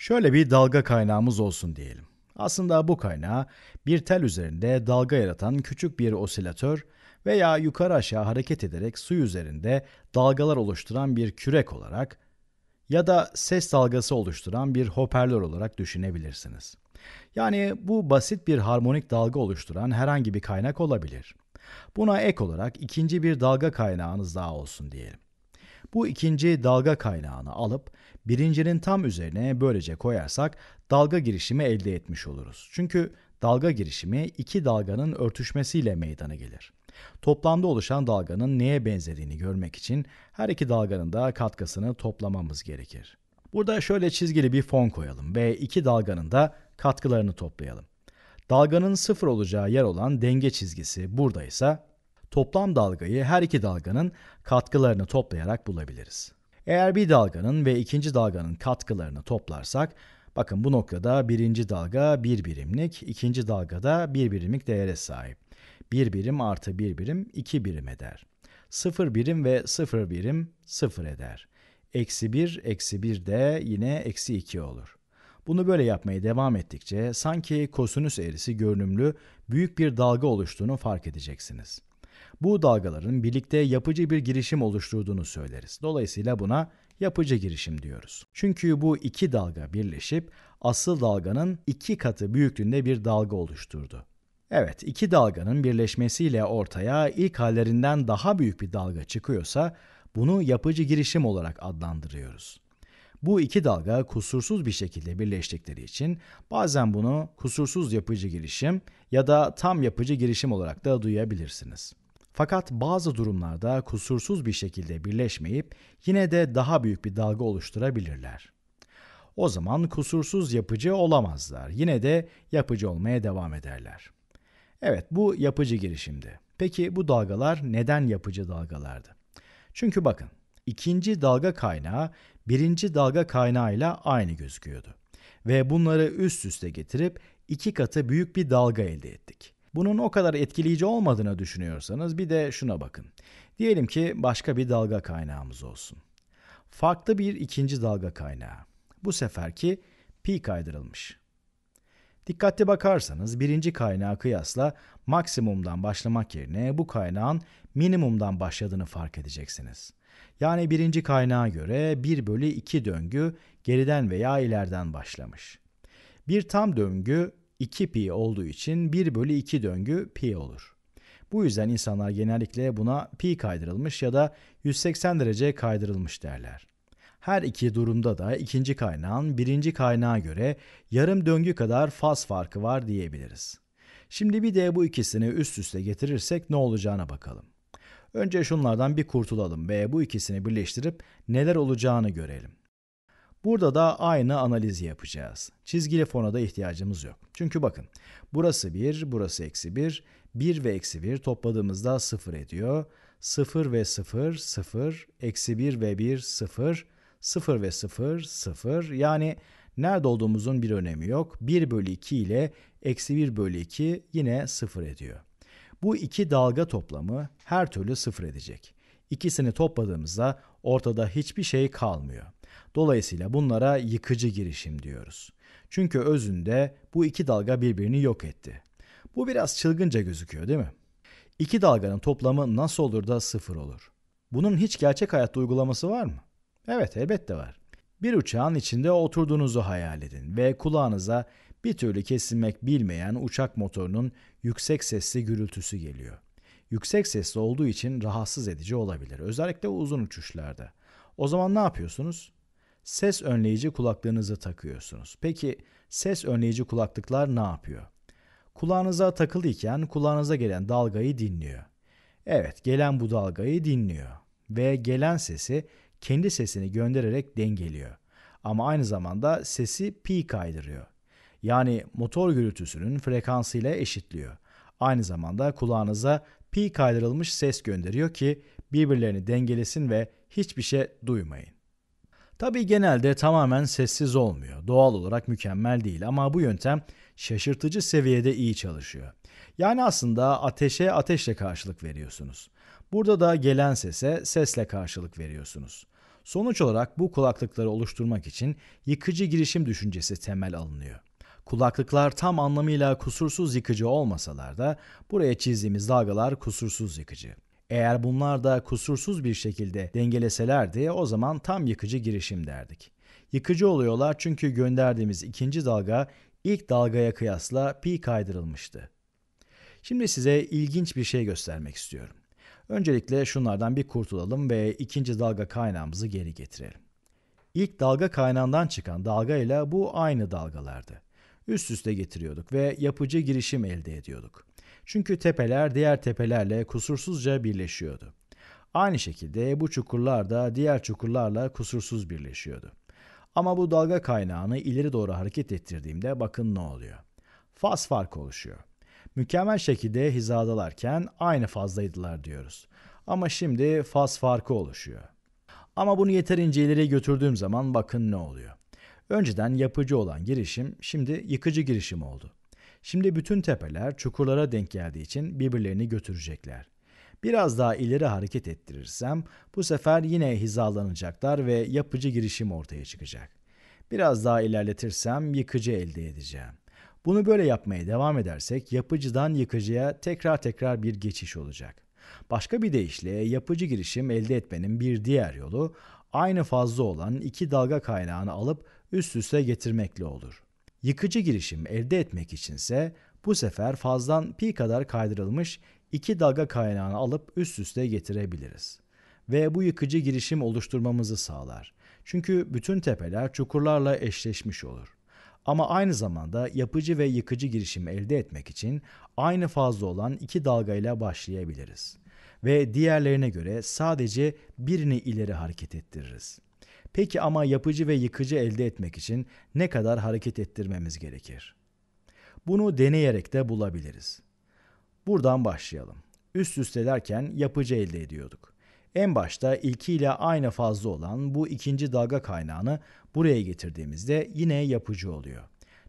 Şöyle bir dalga kaynağımız olsun diyelim. Aslında bu kaynağı bir tel üzerinde dalga yaratan küçük bir osilatör veya yukarı aşağı hareket ederek su üzerinde dalgalar oluşturan bir kürek olarak ya da ses dalgası oluşturan bir hoparlör olarak düşünebilirsiniz. Yani bu basit bir harmonik dalga oluşturan herhangi bir kaynak olabilir. Buna ek olarak ikinci bir dalga kaynağınız daha olsun diyelim. Bu ikinci dalga kaynağını alıp birincinin tam üzerine böylece koyarsak dalga girişimi elde etmiş oluruz. Çünkü dalga girişimi iki dalganın örtüşmesiyle meydana gelir. Toplamda oluşan dalganın neye benzediğini görmek için her iki dalganın da katkısını toplamamız gerekir. Burada şöyle çizgili bir fon koyalım ve iki dalganın da katkılarını toplayalım. Dalganın sıfır olacağı yer olan denge çizgisi burada ise toplam dalgayı her iki dalganın katkılarını toplayarak bulabiliriz. Eğer bir dalganın ve ikinci dalganın katkılarını toplarsak, bakın bu noktada birinci dalga bir birimlik, ikinci dalgada bir birimlik değere sahip. Bir birim artı bir birim iki birim eder. Sıfır birim ve sıfır birim sıfır eder. Eksi bir, eksi bir de yine eksi iki olur. Bunu böyle yapmaya devam ettikçe sanki kosinüs eğrisi görünümlü büyük bir dalga oluştuğunu fark edeceksiniz bu dalgaların birlikte yapıcı bir girişim oluşturduğunu söyleriz. Dolayısıyla buna yapıcı girişim diyoruz. Çünkü bu iki dalga birleşip asıl dalganın iki katı büyüklüğünde bir dalga oluşturdu. Evet, iki dalganın birleşmesiyle ortaya ilk hallerinden daha büyük bir dalga çıkıyorsa bunu yapıcı girişim olarak adlandırıyoruz. Bu iki dalga kusursuz bir şekilde birleştikleri için bazen bunu kusursuz yapıcı girişim ya da tam yapıcı girişim olarak da duyabilirsiniz. Fakat bazı durumlarda kusursuz bir şekilde birleşmeyip yine de daha büyük bir dalga oluşturabilirler. O zaman kusursuz yapıcı olamazlar. Yine de yapıcı olmaya devam ederler. Evet bu yapıcı girişimdi. Peki bu dalgalar neden yapıcı dalgalardı? Çünkü bakın ikinci dalga kaynağı birinci dalga kaynağıyla aynı gözüküyordu. Ve bunları üst üste getirip iki katı büyük bir dalga elde ettik. Bunun o kadar etkileyici olmadığını düşünüyorsanız bir de şuna bakın. Diyelim ki başka bir dalga kaynağımız olsun. Farklı bir ikinci dalga kaynağı. Bu seferki pi kaydırılmış. Dikkatli bakarsanız birinci kaynağı kıyasla maksimumdan başlamak yerine bu kaynağın minimumdan başladığını fark edeceksiniz. Yani birinci kaynağa göre 1 bölü 2 döngü geriden veya ileriden başlamış. Bir tam döngü 2 pi olduğu için 1 bölü 2 döngü pi olur. Bu yüzden insanlar genellikle buna pi kaydırılmış ya da 180 derece kaydırılmış derler. Her iki durumda da ikinci kaynağın birinci kaynağa göre yarım döngü kadar faz farkı var diyebiliriz. Şimdi bir de bu ikisini üst üste getirirsek ne olacağına bakalım. Önce şunlardan bir kurtulalım ve bu ikisini birleştirip neler olacağını görelim. Burada da aynı analizi yapacağız. Çizgili fona da ihtiyacımız yok. Çünkü bakın burası 1, burası eksi 1. 1 ve eksi 1 topladığımızda 0 ediyor. 0 ve 0, 0. Eksi 1 ve 1, 0. 0 ve 0, 0. Yani nerede olduğumuzun bir önemi yok. 1 bölü 2 ile eksi 1 bölü 2 yine 0 ediyor. Bu iki dalga toplamı her türlü 0 edecek. İkisini topladığımızda ortada hiçbir şey kalmıyor. Dolayısıyla bunlara yıkıcı girişim diyoruz. Çünkü özünde bu iki dalga birbirini yok etti. Bu biraz çılgınca gözüküyor değil mi? İki dalganın toplamı nasıl olur da sıfır olur? Bunun hiç gerçek hayatta uygulaması var mı? Evet elbette var. Bir uçağın içinde oturduğunuzu hayal edin ve kulağınıza bir türlü kesilmek bilmeyen uçak motorunun yüksek sesli gürültüsü geliyor. Yüksek sesli olduğu için rahatsız edici olabilir. Özellikle uzun uçuşlarda. O zaman ne yapıyorsunuz? ses önleyici kulaklığınızı takıyorsunuz. Peki ses önleyici kulaklıklar ne yapıyor? Kulağınıza takılıyken kulağınıza gelen dalgayı dinliyor. Evet, gelen bu dalgayı dinliyor ve gelen sesi kendi sesini göndererek dengeliyor. Ama aynı zamanda sesi pi kaydırıyor. Yani motor gürültüsünün frekansıyla eşitliyor. Aynı zamanda kulağınıza pi kaydırılmış ses gönderiyor ki birbirlerini dengelesin ve hiçbir şey duymayın. Tabii genelde tamamen sessiz olmuyor. Doğal olarak mükemmel değil ama bu yöntem şaşırtıcı seviyede iyi çalışıyor. Yani aslında ateşe ateşle karşılık veriyorsunuz. Burada da gelen sese sesle karşılık veriyorsunuz. Sonuç olarak bu kulaklıkları oluşturmak için yıkıcı girişim düşüncesi temel alınıyor. Kulaklıklar tam anlamıyla kusursuz yıkıcı olmasalar da buraya çizdiğimiz dalgalar kusursuz yıkıcı. Eğer bunlar da kusursuz bir şekilde dengeleselerdi o zaman tam yıkıcı girişim derdik. Yıkıcı oluyorlar çünkü gönderdiğimiz ikinci dalga ilk dalgaya kıyasla pi kaydırılmıştı. Şimdi size ilginç bir şey göstermek istiyorum. Öncelikle şunlardan bir kurtulalım ve ikinci dalga kaynağımızı geri getirelim. İlk dalga kaynağından çıkan dalga ile bu aynı dalgalardı. Üst üste getiriyorduk ve yapıcı girişim elde ediyorduk. Çünkü tepeler diğer tepelerle kusursuzca birleşiyordu. Aynı şekilde bu çukurlar da diğer çukurlarla kusursuz birleşiyordu. Ama bu dalga kaynağını ileri doğru hareket ettirdiğimde bakın ne oluyor. Faz farkı oluşuyor. Mükemmel şekilde hizadalarken aynı fazdaydılar diyoruz. Ama şimdi faz farkı oluşuyor. Ama bunu yeterince ileri götürdüğüm zaman bakın ne oluyor. Önceden yapıcı olan girişim şimdi yıkıcı girişim oldu. Şimdi bütün tepeler çukurlara denk geldiği için birbirlerini götürecekler. Biraz daha ileri hareket ettirirsem bu sefer yine hizalanacaklar ve yapıcı girişim ortaya çıkacak. Biraz daha ilerletirsem yıkıcı elde edeceğim. Bunu böyle yapmaya devam edersek yapıcıdan yıkıcıya tekrar tekrar bir geçiş olacak. Başka bir deyişle yapıcı girişim elde etmenin bir diğer yolu aynı fazla olan iki dalga kaynağını alıp üst üste getirmekle olur. Yıkıcı girişim elde etmek içinse bu sefer fazdan pi kadar kaydırılmış iki dalga kaynağını alıp üst üste getirebiliriz. Ve bu yıkıcı girişim oluşturmamızı sağlar. Çünkü bütün tepeler çukurlarla eşleşmiş olur. Ama aynı zamanda yapıcı ve yıkıcı girişim elde etmek için aynı fazla olan iki dalgayla başlayabiliriz. Ve diğerlerine göre sadece birini ileri hareket ettiririz. Peki ama yapıcı ve yıkıcı elde etmek için ne kadar hareket ettirmemiz gerekir? Bunu deneyerek de bulabiliriz. Buradan başlayalım. Üst üste derken yapıcı elde ediyorduk. En başta ilkiyle aynı fazla olan bu ikinci dalga kaynağını buraya getirdiğimizde yine yapıcı oluyor.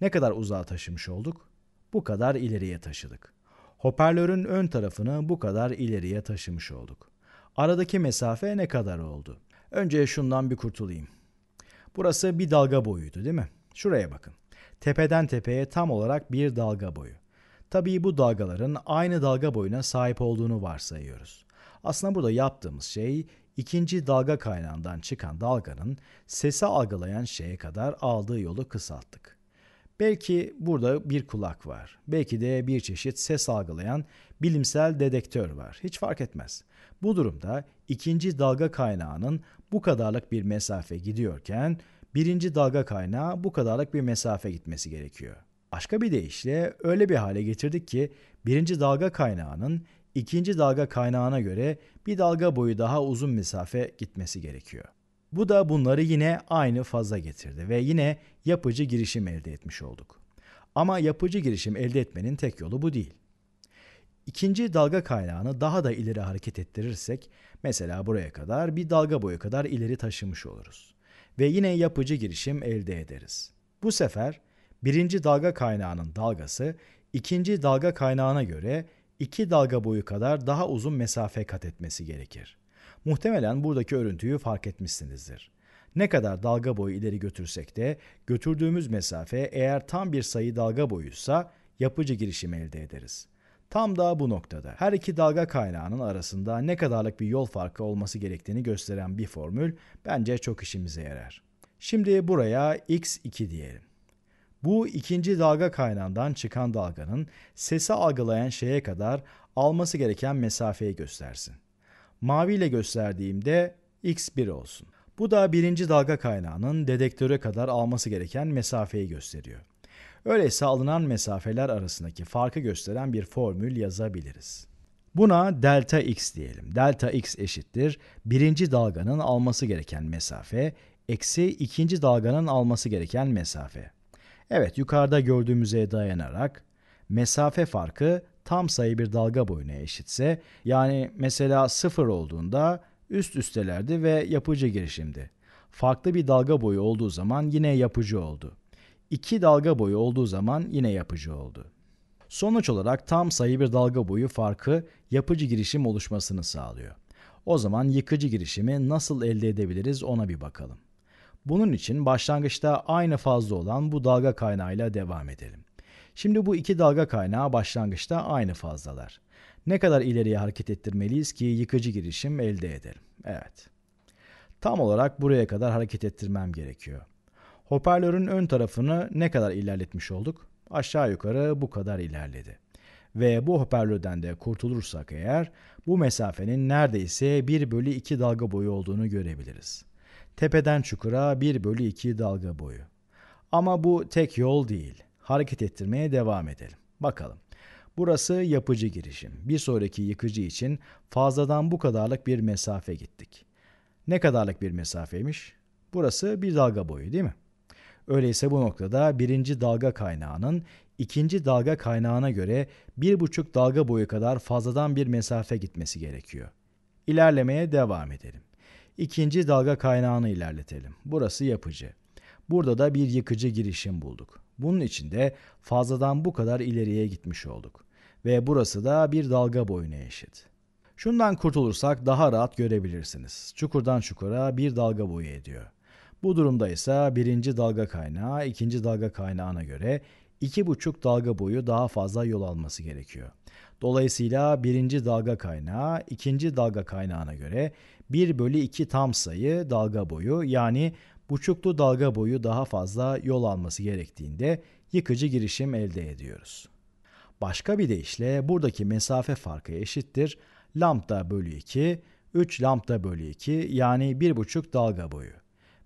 Ne kadar uzağa taşımış olduk? Bu kadar ileriye taşıdık. Hoparlörün ön tarafını bu kadar ileriye taşımış olduk. Aradaki mesafe ne kadar oldu? Önce şundan bir kurtulayım. Burası bir dalga boyuydu değil mi? Şuraya bakın. Tepeden tepeye tam olarak bir dalga boyu. Tabii bu dalgaların aynı dalga boyuna sahip olduğunu varsayıyoruz. Aslında burada yaptığımız şey ikinci dalga kaynağından çıkan dalganın sesi algılayan şeye kadar aldığı yolu kısalttık. Belki burada bir kulak var. Belki de bir çeşit ses algılayan bilimsel dedektör var. Hiç fark etmez. Bu durumda ikinci dalga kaynağının bu kadarlık bir mesafe gidiyorken birinci dalga kaynağı bu kadarlık bir mesafe gitmesi gerekiyor. Başka bir deyişle öyle bir hale getirdik ki birinci dalga kaynağının ikinci dalga kaynağına göre bir dalga boyu daha uzun mesafe gitmesi gerekiyor. Bu da bunları yine aynı faza getirdi ve yine yapıcı girişim elde etmiş olduk. Ama yapıcı girişim elde etmenin tek yolu bu değil. İkinci dalga kaynağını daha da ileri hareket ettirirsek mesela buraya kadar bir dalga boyu kadar ileri taşımış oluruz. Ve yine yapıcı girişim elde ederiz. Bu sefer birinci dalga kaynağının dalgası ikinci dalga kaynağına göre iki dalga boyu kadar daha uzun mesafe kat etmesi gerekir. Muhtemelen buradaki örüntüyü fark etmişsinizdir. Ne kadar dalga boyu ileri götürsek de götürdüğümüz mesafe eğer tam bir sayı dalga boyuysa yapıcı girişim elde ederiz. Tam da bu noktada her iki dalga kaynağının arasında ne kadarlık bir yol farkı olması gerektiğini gösteren bir formül bence çok işimize yarar. Şimdi buraya x2 diyelim. Bu ikinci dalga kaynağından çıkan dalganın sesi algılayan şeye kadar alması gereken mesafeyi göstersin mavi ile gösterdiğimde x1 olsun. Bu da birinci dalga kaynağının dedektöre kadar alması gereken mesafeyi gösteriyor. Öyleyse alınan mesafeler arasındaki farkı gösteren bir formül yazabiliriz. Buna delta x diyelim. Delta x eşittir birinci dalganın alması gereken mesafe eksi ikinci dalganın alması gereken mesafe. Evet yukarıda gördüğümüze dayanarak mesafe farkı tam sayı bir dalga boyuna eşitse yani mesela 0 olduğunda üst üstelerdi ve yapıcı girişimdi. Farklı bir dalga boyu olduğu zaman yine yapıcı oldu. İki dalga boyu olduğu zaman yine yapıcı oldu. Sonuç olarak tam sayı bir dalga boyu farkı yapıcı girişim oluşmasını sağlıyor. O zaman yıkıcı girişimi nasıl elde edebiliriz ona bir bakalım. Bunun için başlangıçta aynı fazla olan bu dalga kaynağıyla devam edelim. Şimdi bu iki dalga kaynağı başlangıçta aynı fazlalar. Ne kadar ileriye hareket ettirmeliyiz ki yıkıcı girişim elde edelim? Evet. Tam olarak buraya kadar hareket ettirmem gerekiyor. Hoparlörün ön tarafını ne kadar ilerletmiş olduk? Aşağı yukarı bu kadar ilerledi. Ve bu hoparlörden de kurtulursak eğer bu mesafenin neredeyse 1 bölü 2 dalga boyu olduğunu görebiliriz. Tepeden çukura 1 bölü 2 dalga boyu. Ama bu tek yol değil hareket ettirmeye devam edelim. Bakalım. Burası yapıcı girişim. Bir sonraki yıkıcı için fazladan bu kadarlık bir mesafe gittik. Ne kadarlık bir mesafeymiş? Burası bir dalga boyu değil mi? Öyleyse bu noktada birinci dalga kaynağının ikinci dalga kaynağına göre bir buçuk dalga boyu kadar fazladan bir mesafe gitmesi gerekiyor. İlerlemeye devam edelim. İkinci dalga kaynağını ilerletelim. Burası yapıcı. Burada da bir yıkıcı girişim bulduk. Bunun için de fazladan bu kadar ileriye gitmiş olduk. Ve burası da bir dalga boyuna eşit. Şundan kurtulursak daha rahat görebilirsiniz. Çukurdan çukura bir dalga boyu ediyor. Bu durumda ise birinci dalga kaynağı ikinci dalga kaynağına göre iki buçuk dalga boyu daha fazla yol alması gerekiyor. Dolayısıyla birinci dalga kaynağı ikinci dalga kaynağına göre 1 bölü 2 tam sayı dalga boyu yani buçuklu dalga boyu daha fazla yol alması gerektiğinde yıkıcı girişim elde ediyoruz. Başka bir deyişle buradaki mesafe farkı eşittir lambda bölü 2, 3 lambda bölü 2 yani 1,5 dalga boyu,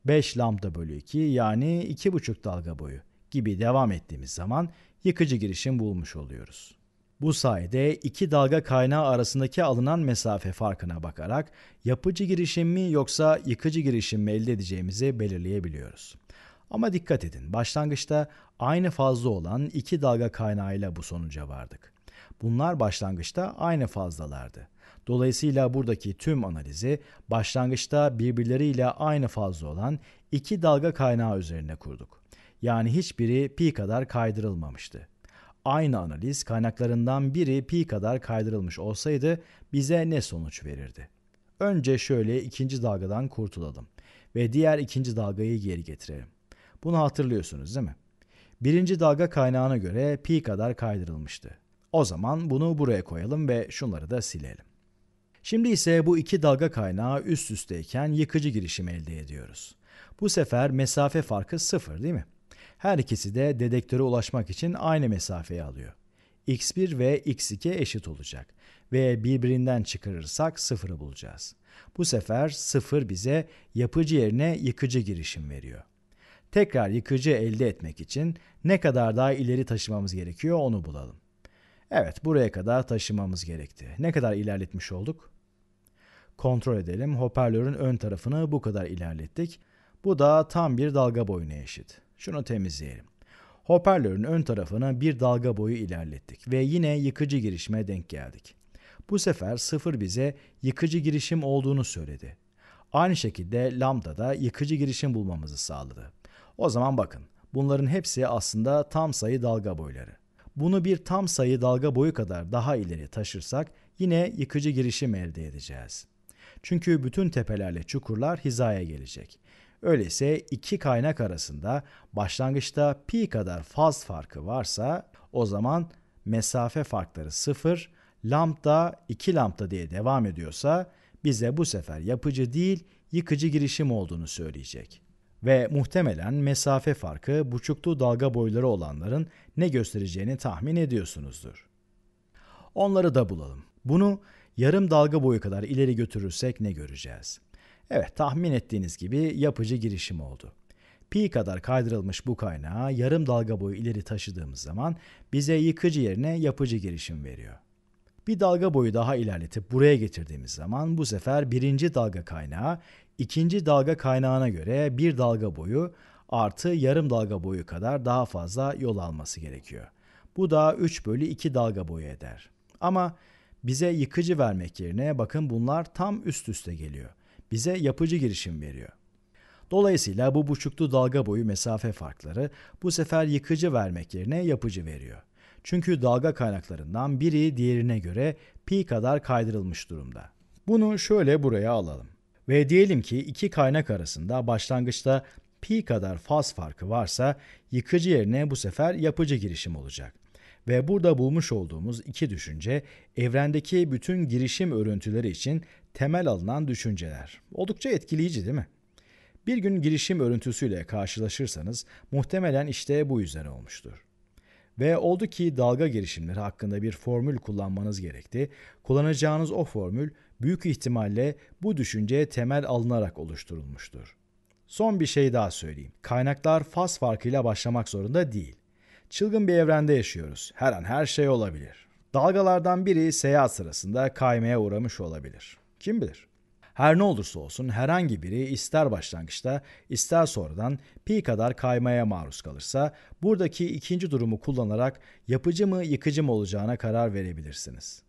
5 lambda bölü 2 yani 2,5 dalga boyu gibi devam ettiğimiz zaman yıkıcı girişim bulmuş oluyoruz. Bu sayede iki dalga kaynağı arasındaki alınan mesafe farkına bakarak yapıcı girişim mi yoksa yıkıcı girişim mi elde edeceğimizi belirleyebiliyoruz. Ama dikkat edin, başlangıçta aynı fazla olan iki dalga kaynağıyla bu sonuca vardık. Bunlar başlangıçta aynı fazlalardı. Dolayısıyla buradaki tüm analizi başlangıçta birbirleriyle aynı fazla olan iki dalga kaynağı üzerine kurduk. Yani hiçbiri pi kadar kaydırılmamıştı aynı analiz kaynaklarından biri pi kadar kaydırılmış olsaydı bize ne sonuç verirdi? Önce şöyle ikinci dalgadan kurtulalım ve diğer ikinci dalgayı geri getirelim. Bunu hatırlıyorsunuz değil mi? Birinci dalga kaynağına göre pi kadar kaydırılmıştı. O zaman bunu buraya koyalım ve şunları da silelim. Şimdi ise bu iki dalga kaynağı üst üsteyken yıkıcı girişim elde ediyoruz. Bu sefer mesafe farkı sıfır değil mi? Her ikisi de dedektöre ulaşmak için aynı mesafeyi alıyor. x1 ve x2 eşit olacak ve birbirinden çıkarırsak sıfırı bulacağız. Bu sefer sıfır bize yapıcı yerine yıkıcı girişim veriyor. Tekrar yıkıcı elde etmek için ne kadar daha ileri taşımamız gerekiyor onu bulalım. Evet buraya kadar taşımamız gerekti. Ne kadar ilerletmiş olduk? Kontrol edelim hoparlörün ön tarafını bu kadar ilerlettik. Bu da tam bir dalga boyuna eşit. Şunu temizleyelim. Hoparlörün ön tarafına bir dalga boyu ilerlettik ve yine yıkıcı girişime denk geldik. Bu sefer sıfır bize yıkıcı girişim olduğunu söyledi. Aynı şekilde lambda da yıkıcı girişim bulmamızı sağladı. O zaman bakın bunların hepsi aslında tam sayı dalga boyları. Bunu bir tam sayı dalga boyu kadar daha ileri taşırsak yine yıkıcı girişim elde edeceğiz. Çünkü bütün tepelerle çukurlar hizaya gelecek Öyleyse iki kaynak arasında başlangıçta pi kadar faz farkı varsa o zaman mesafe farkları sıfır, lambda 2 lambda diye devam ediyorsa bize bu sefer yapıcı değil yıkıcı girişim olduğunu söyleyecek. Ve muhtemelen mesafe farkı buçuklu dalga boyları olanların ne göstereceğini tahmin ediyorsunuzdur. Onları da bulalım. Bunu yarım dalga boyu kadar ileri götürürsek ne göreceğiz? Evet tahmin ettiğiniz gibi yapıcı girişim oldu. Pi kadar kaydırılmış bu kaynağı yarım dalga boyu ileri taşıdığımız zaman bize yıkıcı yerine yapıcı girişim veriyor. Bir dalga boyu daha ilerletip buraya getirdiğimiz zaman bu sefer birinci dalga kaynağı ikinci dalga kaynağına göre bir dalga boyu artı yarım dalga boyu kadar daha fazla yol alması gerekiyor. Bu da 3 bölü 2 dalga boyu eder. Ama bize yıkıcı vermek yerine bakın bunlar tam üst üste geliyor bize yapıcı girişim veriyor. Dolayısıyla bu buçuklu dalga boyu mesafe farkları bu sefer yıkıcı vermek yerine yapıcı veriyor. Çünkü dalga kaynaklarından biri diğerine göre pi kadar kaydırılmış durumda. Bunu şöyle buraya alalım. Ve diyelim ki iki kaynak arasında başlangıçta pi kadar faz farkı varsa yıkıcı yerine bu sefer yapıcı girişim olacak ve burada bulmuş olduğumuz iki düşünce evrendeki bütün girişim örüntüleri için temel alınan düşünceler. Oldukça etkileyici değil mi? Bir gün girişim örüntüsüyle karşılaşırsanız muhtemelen işte bu üzerine olmuştur. Ve oldu ki dalga girişimleri hakkında bir formül kullanmanız gerekti. Kullanacağınız o formül büyük ihtimalle bu düşünceye temel alınarak oluşturulmuştur. Son bir şey daha söyleyeyim. Kaynaklar faz farkıyla başlamak zorunda değil. Çılgın bir evrende yaşıyoruz. Her an her şey olabilir. Dalgalardan biri seyahat sırasında kaymaya uğramış olabilir. Kim bilir? Her ne olursa olsun herhangi biri ister başlangıçta ister sonradan pi kadar kaymaya maruz kalırsa buradaki ikinci durumu kullanarak yapıcı mı yıkıcı mı olacağına karar verebilirsiniz.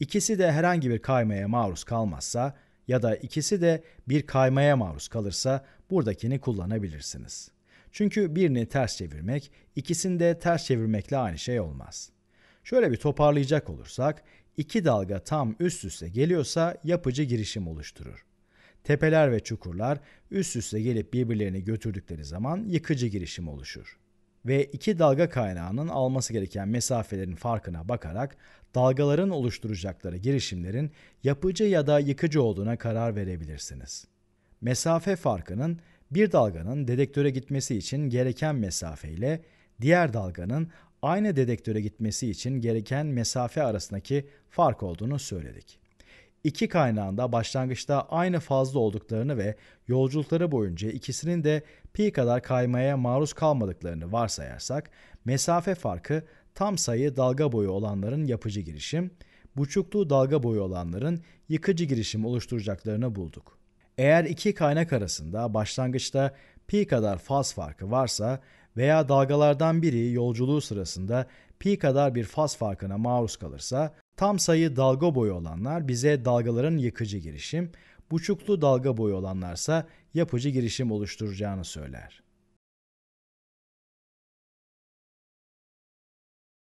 İkisi de herhangi bir kaymaya maruz kalmazsa ya da ikisi de bir kaymaya maruz kalırsa buradakini kullanabilirsiniz. Çünkü birini ters çevirmek, ikisini de ters çevirmekle aynı şey olmaz. Şöyle bir toparlayacak olursak, iki dalga tam üst üste geliyorsa yapıcı girişim oluşturur. Tepeler ve çukurlar üst üste gelip birbirlerini götürdükleri zaman yıkıcı girişim oluşur. Ve iki dalga kaynağının alması gereken mesafelerin farkına bakarak dalgaların oluşturacakları girişimlerin yapıcı ya da yıkıcı olduğuna karar verebilirsiniz. Mesafe farkının bir dalganın dedektöre gitmesi için gereken mesafe ile diğer dalganın aynı dedektöre gitmesi için gereken mesafe arasındaki fark olduğunu söyledik. İki kaynağında başlangıçta aynı fazla olduklarını ve yolculukları boyunca ikisinin de pi kadar kaymaya maruz kalmadıklarını varsayarsak, mesafe farkı tam sayı dalga boyu olanların yapıcı girişim, buçuklu dalga boyu olanların yıkıcı girişim oluşturacaklarını bulduk. Eğer iki kaynak arasında başlangıçta pi kadar faz farkı varsa veya dalgalardan biri yolculuğu sırasında pi kadar bir faz farkına maruz kalırsa tam sayı dalga boyu olanlar bize dalgaların yıkıcı girişim, buçuklu dalga boyu olanlarsa yapıcı girişim oluşturacağını söyler.